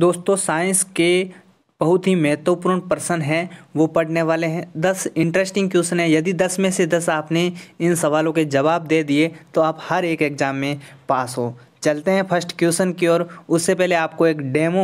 दोस्तों साइंस के बहुत ही महत्वपूर्ण प्रश्न हैं वो पढ़ने वाले हैं दस इंटरेस्टिंग क्वेश्चन है यदि दस में से दस आपने इन सवालों के जवाब दे दिए तो आप हर एक एग्ज़ाम में पास हो चलते हैं फर्स्ट क्वेश्चन की ओर उससे पहले आपको एक डेमो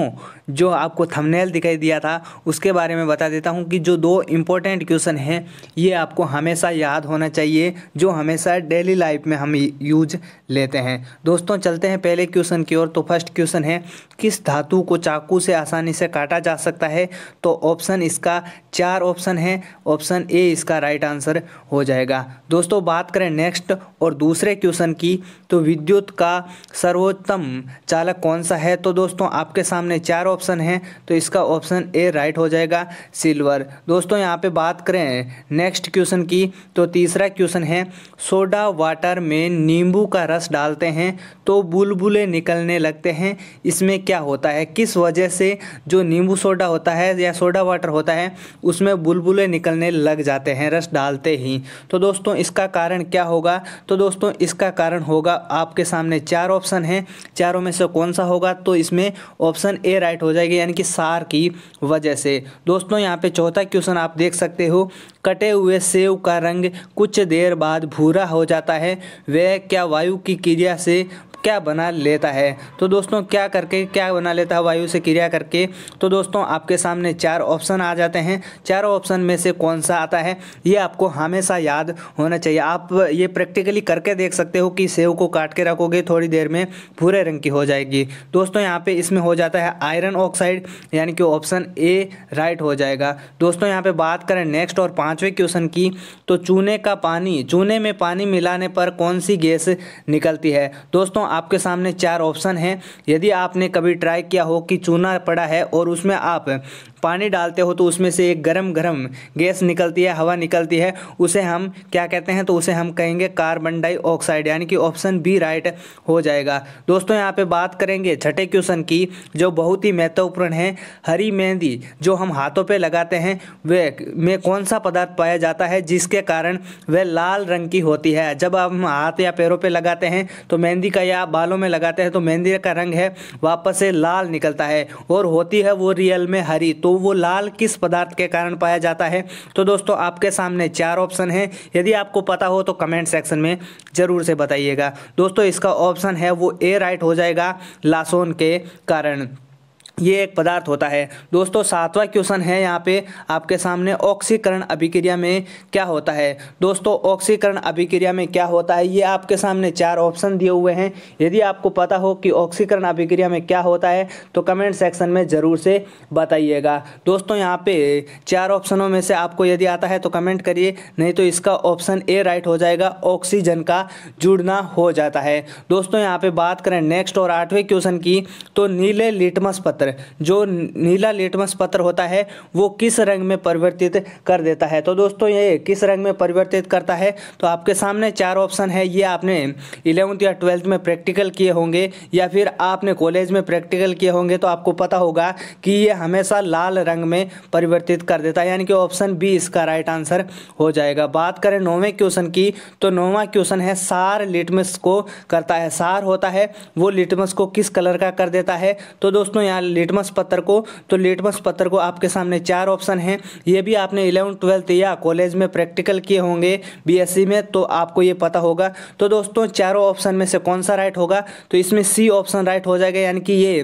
जो आपको थंबनेल दिखाई दिया था उसके बारे में बता देता हूँ कि जो दो इम्पोर्टेंट क्वेश्चन हैं ये आपको हमेशा याद होना चाहिए जो हमेशा डेली लाइफ में हम यूज लेते हैं दोस्तों चलते हैं पहले क्वेश्चन की ओर तो फर्स्ट क्वेश्चन है किस धातु को चाकू से आसानी से काटा जा सकता है तो ऑप्शन इसका चार ऑप्शन है ऑप्शन ए इसका राइट आंसर हो जाएगा दोस्तों बात करें नेक्स्ट और दूसरे क्वेश्चन की तो विद्युत का सर्वोत्तम चालक कौन सा है तो दोस्तों आपके सामने चार ऑप्शन हैं तो इसका ऑप्शन ए राइट हो जाएगा सिल्वर दोस्तों यहाँ पे बात करें नेक्स्ट क्वेश्चन की तो तीसरा क्वेश्चन है सोडा वाटर में नींबू का रस डालते हैं तो बुलबुलें निकलने लगते हैं इसमें क्या होता है किस वजह से जो नींबू सोडा होता है या सोडा वाटर होता है उसमें बुलबुलें निकलने लग जाते हैं रस डालते ही तो दोस्तों इसका कारण क्या होगा तो दोस्तों इसका कारण होगा आपके सामने चार ऑप्शन ऑप्शन है चारों में से कौन सा होगा तो इसमें ऑप्शन ए राइट हो जाएगी यानी कि सार की वजह से दोस्तों यहाँ पे चौथा क्वेश्चन आप देख सकते हो कटे हुए सेव का रंग कुछ देर बाद भूरा हो जाता है वह क्या वायु की क्रिया से क्या बना लेता है तो दोस्तों क्या करके क्या बना लेता है वायु से क्रिया करके तो दोस्तों आपके सामने चार ऑप्शन आ जाते हैं चारों ऑप्शन में से कौन सा आता है ये आपको हमेशा याद होना चाहिए आप ये प्रैक्टिकली करके देख सकते हो कि सेव को काट के रखोगे थोड़ी देर में भूरे रंग की हो जाएगी दोस्तों यहाँ पर इसमें हो जाता है आयरन ऑक्साइड यानी कि ऑप्शन ए राइट हो जाएगा दोस्तों यहाँ पर बात करें नेक्स्ट और पाँचवें क्वेश्चन की तो चूने का पानी चूने में पानी मिलाने पर कौन सी गैस निकलती है दोस्तों आपके सामने चार ऑप्शन हैं यदि आपने कभी ट्राई किया हो कि चूना पड़ा है और उसमें आप पानी डालते हो तो उसमें से एक गर्म गर्म गैस निकलती है हवा निकलती है उसे हम क्या कहते हैं तो उसे हम कहेंगे कार्बन डाइऑक्साइड यानी कि ऑप्शन बी राइट हो जाएगा दोस्तों यहाँ पे बात करेंगे छठे क्वेश्चन की जो बहुत ही महत्वपूर्ण है हरी मेहंदी जो हम हाथों पे लगाते हैं वे में कौन सा पदार्थ पाया जाता है जिसके कारण वह लाल रंग की होती है जब हम हाथ या पैरों पर लगाते हैं तो मेहंदी का यह आप बालों में लगाते हैं तो मेहंदी का रंग है वापस से लाल निकलता है और होती है वो रियल में हरी तो वो लाल किस पदार्थ के कारण पाया जाता है तो दोस्तों आपके सामने चार ऑप्शन हैं यदि आपको पता हो तो कमेंट सेक्शन में ज़रूर से बताइएगा दोस्तों इसका ऑप्शन है वो ए राइट हो जाएगा लासोन के कारण ये एक पदार्थ होता है दोस्तों सातवां क्वेश्चन है यहाँ पे आपके सामने ऑक्सीकरण अभिक्रिया में क्या होता है दोस्तों ऑक्सीकरण अभिक्रिया में क्या होता है ये आपके सामने चार ऑप्शन दिए हुए हैं यदि आपको पता हो कि ऑक्सीकरण अभिक्रिया में क्या होता है तो कमेंट सेक्शन में ज़रूर से बताइएगा दोस्तों यहाँ पे चार ऑप्शनों में से आपको यदि आता है तो कमेंट करिए नहीं तो इसका ऑप्शन ए राइट हो जाएगा ऑक्सीजन का जुड़ना हो जाता है दोस्तों यहाँ पर बात करें नेक्स्ट और आठवें क्वेश्चन की तो नीले लिटमस पत्र पत्र जो नीला लिटमस पत्र होता है वो किस रंग में परिवर्तित कर देता है तो दोस्तों ये किस रंग में परिवर्तित करता है तो आपके सामने चार ऑप्शन है ये आपने इलेवंथ या ट्वेल्थ में प्रैक्टिकल किए होंगे या फिर आपने कॉलेज में प्रैक्टिकल किए होंगे तो आपको पता होगा कि ये हमेशा लाल रंग में परिवर्तित कर देता है यानी कि ऑप्शन बी इसका राइट आंसर हो जाएगा बात करें नौवें क्वेश्चन की तो नौवा क्वेश्चन है सार लिटमस को करता है सार होता है वो लिटमस को किस कलर का कर देता है तो दोस्तों यहाँ लिटमस पत्र को तो लिटमस पत्र को आपके सामने चार ऑप्शन हैं ये भी आपने इलेवन ट्वेल्थ या कॉलेज में प्रैक्टिकल किए होंगे बी में तो आपको ये पता होगा तो दोस्तों चारों ऑप्शन में से कौन सा राइट होगा तो इसमें सी ऑप्शन राइट हो जाएगा यानी कि ये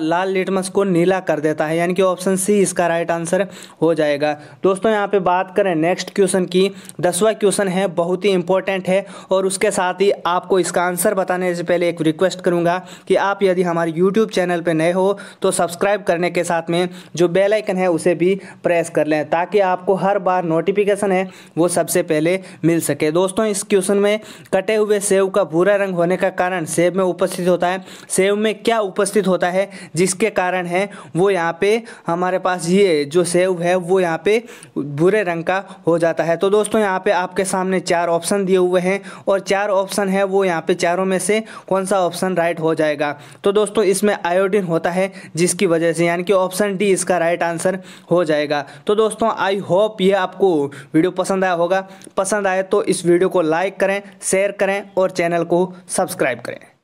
लाल लिटमस को नीला कर देता है यानी कि ऑप्शन सी इसका राइट आंसर हो जाएगा दोस्तों यहाँ पर बात करें नेक्स्ट क्वेश्चन की दसवा क्वेश्चन है बहुत ही इंपॉर्टेंट है और उसके साथ ही आपको इसका आंसर बताने से पहले एक रिक्वेस्ट करूँगा कि आप यदि हमारे यूट्यूब चैनल पर नए हो तो सब्सक्राइब करने के साथ में जो बेल आइकन है उसे भी प्रेस कर लें ताकि आपको हर बार नोटिफिकेशन है वो सबसे पहले मिल सके दोस्तों इस क्वेश्चन में कटे हुए सेब का भूरा रंग होने का कारण सेब में उपस्थित होता है सेब में क्या उपस्थित होता है जिसके कारण है वो यहाँ पे हमारे पास ये जो सेब है वो यहाँ पे भूरे रंग का हो जाता है तो दोस्तों यहाँ पे आपके सामने चार ऑप्शन दिए हुए हैं और चार ऑप्शन है वो यहाँ पे चारों में से कौन सा ऑप्शन राइट हो जाएगा तो दोस्तों इसमें आयोडीन होता है जिसकी वजह से यानी कि ऑप्शन डी इसका राइट आंसर हो जाएगा तो दोस्तों आई होप ये आपको वीडियो पसंद आया होगा पसंद आए तो इस वीडियो को लाइक करें शेयर करें और चैनल को सब्सक्राइब करें